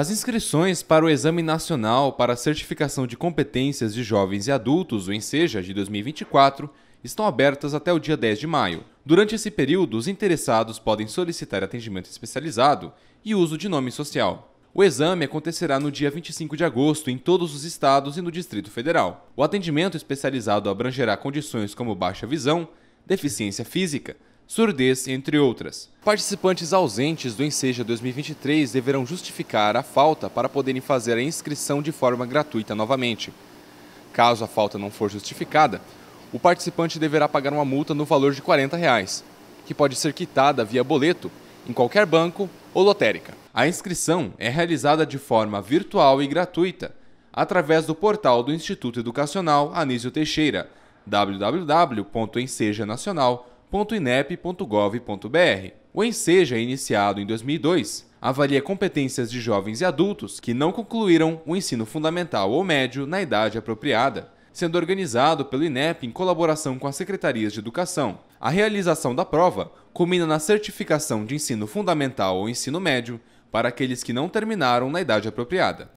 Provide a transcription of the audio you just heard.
As inscrições para o Exame Nacional para a Certificação de Competências de Jovens e Adultos, o Enseja, de 2024, estão abertas até o dia 10 de maio. Durante esse período, os interessados podem solicitar atendimento especializado e uso de nome social. O exame acontecerá no dia 25 de agosto em todos os estados e no Distrito Federal. O atendimento especializado abrangerá condições como baixa visão, deficiência física, surdez, entre outras. Participantes ausentes do Enseja 2023 deverão justificar a falta para poderem fazer a inscrição de forma gratuita novamente. Caso a falta não for justificada, o participante deverá pagar uma multa no valor de R$ 40, reais, que pode ser quitada via boleto em qualquer banco ou lotérica. A inscrição é realizada de forma virtual e gratuita através do portal do Instituto Educacional Anísio Teixeira, www.ensejanacional.com www.inep.gov.br. O Enseja, iniciado em 2002, avalia competências de jovens e adultos que não concluíram o ensino fundamental ou médio na idade apropriada, sendo organizado pelo INEP em colaboração com as secretarias de educação. A realização da prova culmina na certificação de ensino fundamental ou ensino médio para aqueles que não terminaram na idade apropriada.